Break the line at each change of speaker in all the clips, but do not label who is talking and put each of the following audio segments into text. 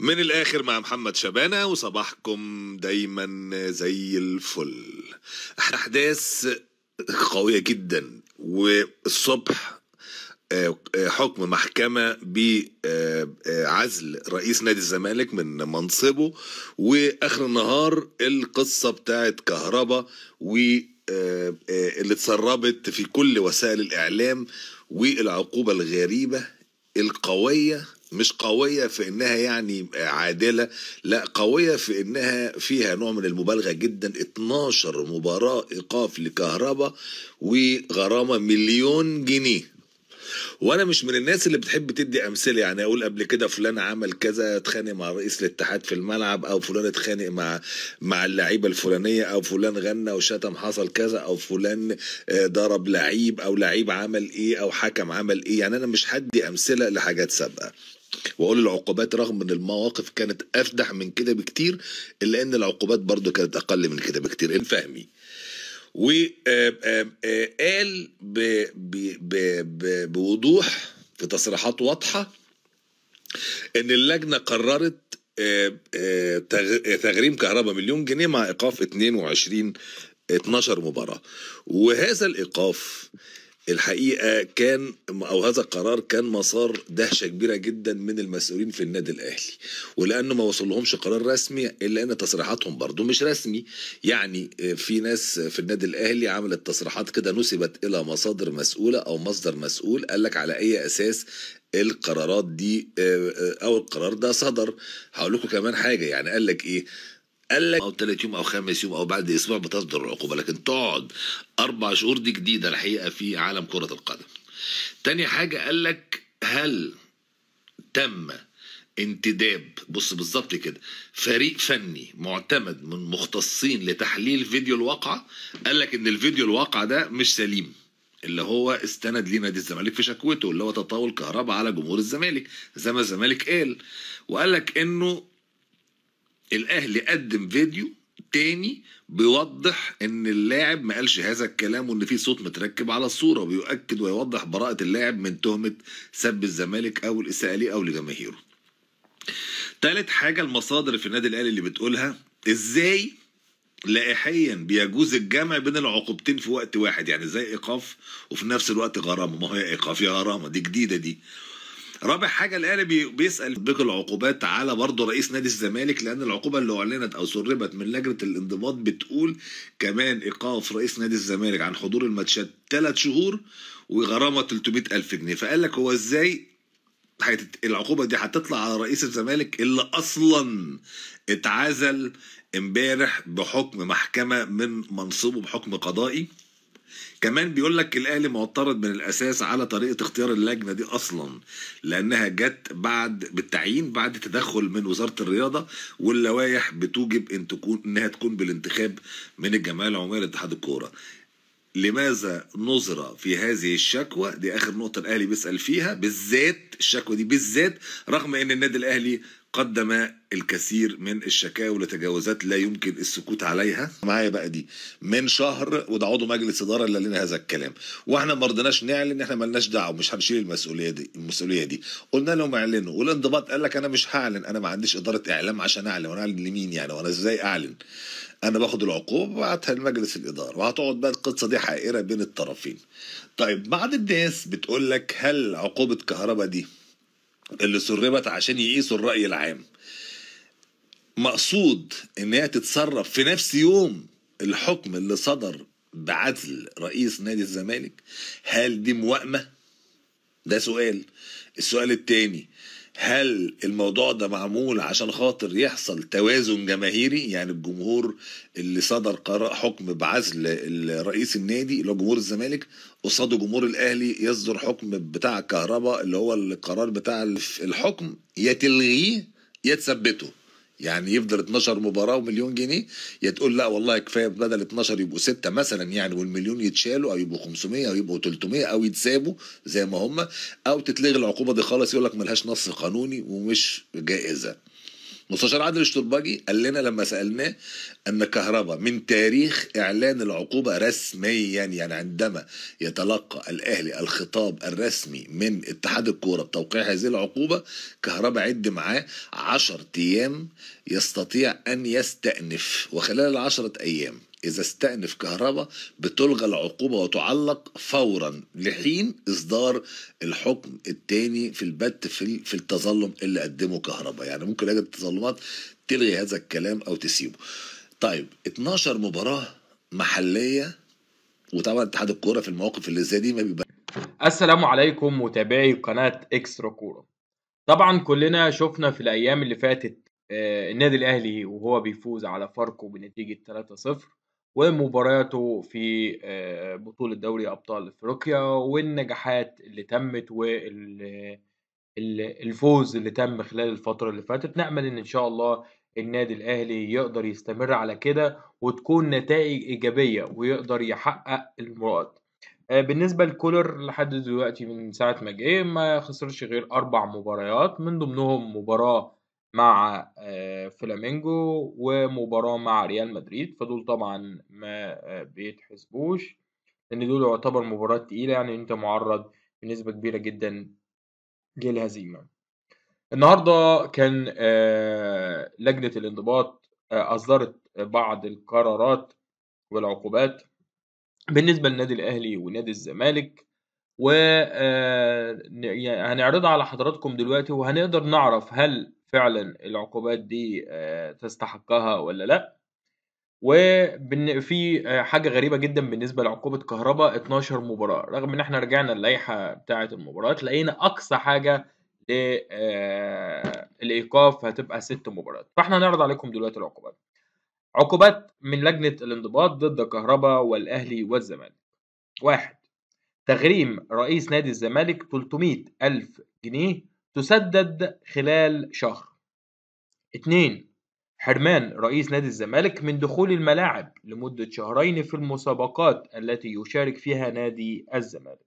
من الاخر مع محمد شبانه وصباحكم دايما زي الفل احداث قويه جدا والصبح آه، آه، حكم محكمة بعزل آه، رئيس نادي الزمالك من منصبه وآخر النهار القصة بتاعت كهربا واللي اتسربت في كل وسائل الإعلام والعقوبة الغريبة القوية مش قوية في انها يعني عادلة لا قوية في انها فيها نوع من المبالغة جدا 12 مباراة ايقاف لكهرباء وغرامة مليون جنيه وانا مش من الناس اللي بتحب تدي امثله يعني اقول قبل كده فلان عمل كذا اتخانق مع رئيس الاتحاد في الملعب او فلان اتخانق مع مع اللعيبه الفلانيه او فلان غنى وشتم حصل كذا او فلان آه، ضرب لعيب او لعيب عمل ايه او حكم عمل ايه يعني انا مش هدي امثله لحاجات سابقه واقول العقوبات رغم ان المواقف كانت افدح من كده بكتير الا ان العقوبات برضو كانت اقل من كده بكتير فهمي وقال بوضوح في تصريحات واضحه ان اللجنه قررت تغريم كهرباء مليون جنيه مع ايقاف 22 12 مباراه وهذا الايقاف الحقيقه كان او هذا القرار كان مسار دهشه كبيره جدا من المسؤولين في النادي الاهلي ولانه ما وصلهمش قرار رسمي الا ان تصريحاتهم برضو مش رسمي يعني آه، في ناس في النادي الاهلي عملت تصريحات كده نسبت الى مصادر مسؤوله او مصدر مسؤول قال لك على اي اساس القرارات دي آه، آه، او القرار ده صدر هقول لكم كمان حاجه يعني قال لك ايه قال لك او ثلاث يوم او خمس يوم او بعد اسبوع بتصدر العقوبه لكن تقعد اربع شهور دي جديده الحقيقه في عالم كره القدم. تاني حاجه قال لك هل تم انتداب بص بالظبط كده فريق فني معتمد من مختصين لتحليل فيديو الواقعه قال لك ان الفيديو الواقعة ده مش سليم اللي هو استند ليه نادي الزمالك في شكوته اللي هو تطاول كهرباء على جمهور الزمالك زي ما الزمالك قال وقال لك انه الاهلي قدم فيديو تاني بيوضح ان اللاعب ما قالش هذا الكلام وان في صوت متركب على الصوره وبيؤكد ويوضح براءه اللاعب من تهمه سب الزمالك او الاساءه ليه او لجماهيره. تالت حاجه المصادر في النادي الاهلي اللي بتقولها ازاي لائحيا بيجوز الجمع بين العقوبتين في وقت واحد يعني زي ايقاف وفي نفس الوقت غرامه ما هي ايقاف يا غرامه دي جديده دي رابع حاجه الاهلي بيسال بك العقوبات على برضه رئيس نادي الزمالك لان العقوبه اللي اعلنت او سربت من لجنه الانضباط بتقول كمان ايقاف رئيس نادي الزمالك عن حضور الماتشات ثلاث شهور وغرامه 300 الف جنيه فقال لك هو ازاي العقوبه دي هتطلع على رئيس الزمالك اللي اصلا اتعزل امبارح بحكم محكمه من منصبه بحكم قضائي كمان بيقول لك الاهلي معترض من الاساس على طريقه اختيار اللجنه دي اصلا لانها جت بعد بالتعيين بعد تدخل من وزاره الرياضه واللوائح بتوجب ان تكون انها تكون بالانتخاب من الجمعيه العموميه لاتحاد الكوره لماذا نظر في هذه الشكوى دي اخر نقطه الاهلي بيسال فيها بالذات الشكوى دي بالذات رغم ان النادي الاهلي قدم الكثير من الشكاوى لتجاوزات لا يمكن السكوت عليها معايا بقى دي من شهر وده عضو مجلس اداره اللي لنا هذا الكلام واحنا ما رضيناش نعلن احنا مالناش دعوه مش هنشيل المسؤوليه دي المسؤوليه دي قلنا لهم اعلنوا والانضباط قال لك انا مش هعلن انا ما عنديش اداره اعلام عشان اعلن وانا اعلن لمين يعني وانا ازاي اعلن انا باخد العقوبه وبعتها لمجلس الاداره وهتقعد بقى القصه دي حائره بين الطرفين طيب بعض الناس بتقول لك هل عقوبه كهرباء دي اللي سربت عشان يقيسوا الرأي العام مقصود ان هي في نفس يوم الحكم اللي صدر بعزل رئيس نادي الزمالك هل دي موائمه ده سؤال السؤال التاني هل الموضوع ده معمول عشان خاطر يحصل توازن جماهيري يعني الجمهور اللي صدر قرار حكم بعزل الرئيس النادي اللي هو جمهور الزمالك قصاده جمهور الاهلي يصدر حكم بتاع الكهرباء اللي هو القرار بتاع الحكم يا تلغيه يا تثبته يعني يفضل 12 مباراه ومليون جنيه يا تقول لا والله كفايه بدل 12 يبقوا سته مثلا يعني والمليون يتشالوا او يبقوا 500 او يبقوا 300 او يتسابوا زي ما هم او تتلغي العقوبه دي خالص يقول لك ملهاش نص قانوني ومش جائزه مستشار عادل الشربجي قال لنا لما سالناه ان كهرباء من تاريخ اعلان العقوبه رسميا يعني عندما يتلقى الاهلي الخطاب الرسمي من اتحاد الكوره بتوقيع هذه العقوبه كهرباء عد معاه 10 ايام يستطيع ان يستانف وخلال العشرة ايام إذا استأنف كهرباء بتلغى العقوبة وتعلق فورا لحين إصدار الحكم الثاني في البت في, في التظلم اللي قدمه كهرباء يعني ممكن لجنة التظلمات تلغي هذا الكلام أو تسيبه طيب 12 مباراة محلية وطبعا اتحاد الكورة في المواقف اللي زي دي ما بيبقى
السلام عليكم متابعي قناة إكسترا كورة طبعا كلنا شفنا في الأيام اللي فاتت آه، النادي الاهلي وهو بيفوز على فاركو بنتيجه 3-0 ومبارياته في آه، بطولة دوري أبطال أفريقيا والنجاحات اللي تمت والفوز اللي تم خلال الفترة اللي فاتت نأمل إن إن شاء الله النادي الأهلي يقدر يستمر على كده وتكون نتائج إيجابية ويقدر يحقق المراد آه، بالنسبة لكولر لحد دلوقتي من ساعة ما جه ما خسرش غير أربع مباريات من ضمنهم مباراة مع آه، فلامينجو ومباراة مع ريال مدريد فدول طبعا ما آه، بيتحسبوش لأن دول يعتبر مباراة تقيلة يعني أنت معرض بنسبة كبيرة جدا للهزيمة النهاردة كان آه، لجنة الانضباط أصدرت بعض القرارات والعقوبات بالنسبة للنادي الأهلي ونادي الزمالك و يعني هنعرضها على حضراتكم دلوقتي وهنقدر نعرف هل فعلا العقوبات دي آه، تستحقها ولا لا وفي آه، حاجة غريبة جدا بالنسبة لعقوبة كهربا 12 مباراة رغم ان احنا رجعنا اللائحة بتاعة المباراة لقينا اقصى حاجة للايقاف آه، هتبقى ست مباريات فاحنا هنعرض عليكم دلوقتي العقوبات عقوبات من لجنة الانضباط ضد كهربا والاهلي والزمالك واحد تغريم رئيس نادي الزمالك 300 ألف جنيه تسدد خلال شهر 2 حرمان رئيس نادي الزمالك من دخول الملاعب لمدة شهرين في المسابقات التي يشارك فيها نادي الزمالك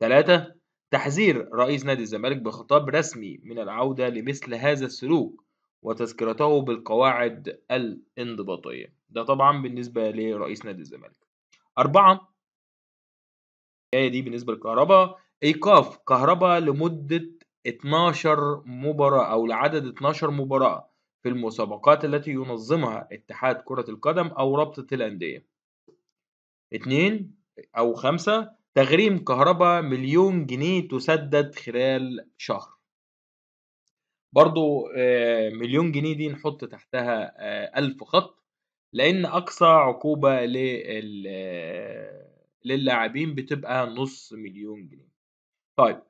3 تحذير رئيس نادي الزمالك بخطاب رسمي من العودة لمثل هذا السلوك وتذكرته بالقواعد الانضباطية ده طبعا بالنسبة لرئيس نادي الزمالك أربعة الحكاية دي بالنسبة للكهرباء إيقاف كهربا لمدة 12 مباراة أو لعدد 12 مباراة في المسابقات التي ينظمها اتحاد كرة القدم أو رابطة الأندية. اتنين أو خمسة تغريم كهرباء مليون جنيه تسدد خلال شهر. برضو آه، مليون جنيه دي نحط تحتها آه، ألف خط لأن أقصى عقوبة آه، للاعبين بتبقى نص مليون جنيه. طيب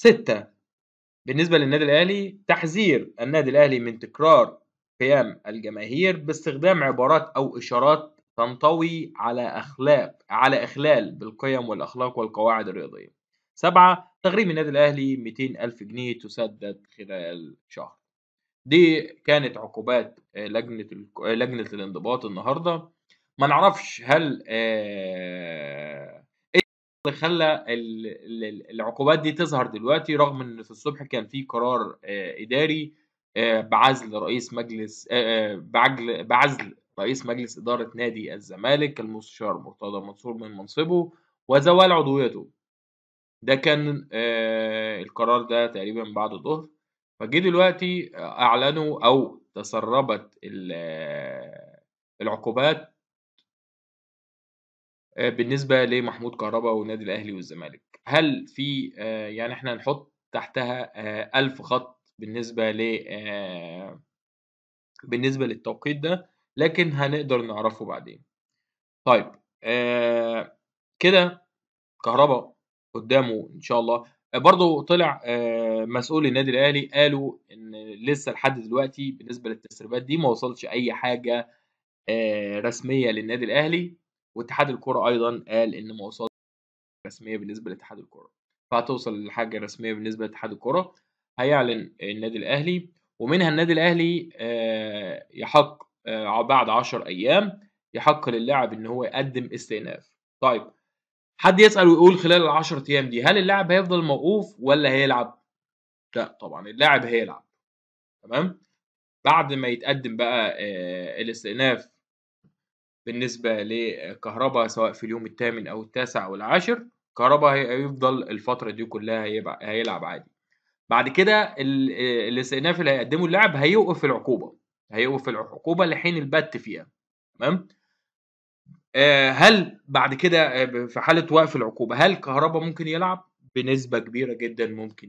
ستة بالنسبة للنادي الأهلي تحذير النادي الأهلي من تكرار قيام الجماهير باستخدام عبارات أو إشارات تنطوي على أخلاق على إخلال بالقيم والأخلاق والقواعد الرياضية سبعة تغريم النادي الأهلي 200 ألف جنيه تسدد خلال شهر دي كانت عقوبات آه، لجنة لجنة الانضباط النهاردة ما نعرفش هل آه اللي خلى العقوبات دي تظهر دلوقتي رغم ان في الصبح كان في قرار آه، اداري آه، بعزل رئيس مجلس آه، بعجل بعزل رئيس مجلس اداره نادي الزمالك المستشار مرتضى منصور من منصبه وزوال عضويته ده كان القرار ده تقريبا بعد الظهر فجه دلوقتي اعلنوا او تسربت العقوبات آه، بالنسبة لمحمود كهربا ونادي الأهلي والزمالك هل في آه، يعني احنا نحط تحتها آه، ألف خط بالنسبة ل بالنسبة للتوقيت ده لكن هنقدر نعرفه بعدين طيب كده كهربا قدامه ان شاء الله برضه طلع مسؤول النادي الاهلي قالوا ان لسه لحد دلوقتي بالنسبه للتسريبات دي ما وصلش اي حاجه رسميه للنادي الاهلي واتحاد الكرة أيضا قال إن ما وصلش رسمية بالنسبة لاتحاد الكرة فهتوصل لحاجة رسمية بالنسبة لاتحاد الكرة هيعلن النادي الأهلي ومنها النادي الأهلي آه، يحق آه، بعد عشر أيام يحق للاعب إن هو يقدم استئناف طيب حد يسأل ويقول خلال العشر أيام دي هل اللاعب هيفضل موقوف ولا هيلعب؟ لا طبعا اللاعب هيلعب تمام؟ بعد ما يتقدم بقى آه، الاستئناف بالنسبة لكهرباء سواء في اليوم الثامن أو التاسع أو العاشر كهرباء هيفضل الفترة دي كلها هيلعب عادي بعد كده الاستئناف اللي هيقدمه اللاعب هيوقف العقوبة هيوقف العقوبة لحين البت فيها تمام آه، هل بعد كده آه، في حالة وقف العقوبة هل كهرباء ممكن يلعب بنسبة كبيرة جدا ممكن